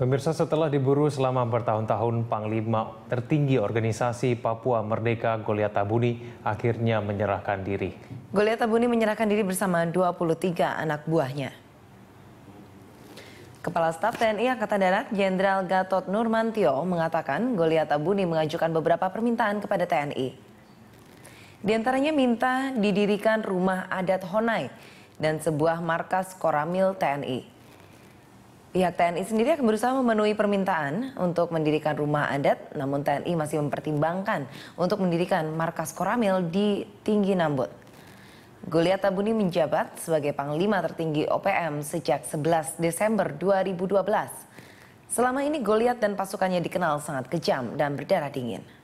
Pemirsa setelah diburu selama bertahun-tahun Panglima tertinggi organisasi Papua Merdeka Goliat Tabuni akhirnya menyerahkan diri. Goliat Tabuni menyerahkan diri bersama 23 anak buahnya. Kepala Staf TNI Angkatan Darat Jenderal Gatot Nurmantio mengatakan Goliat Tabuni mengajukan beberapa permintaan kepada TNI. Di antaranya minta didirikan rumah adat Honai dan sebuah markas Koramil TNI. Pihak ya, TNI sendiri akan berusaha memenuhi permintaan untuk mendirikan rumah adat, namun TNI masih mempertimbangkan untuk mendirikan markas koramil di Tinggi Nambut. Goliat Tabuni menjabat sebagai Panglima tertinggi OPM sejak 11 Desember 2012. Selama ini Goliat dan pasukannya dikenal sangat kejam dan berdarah dingin.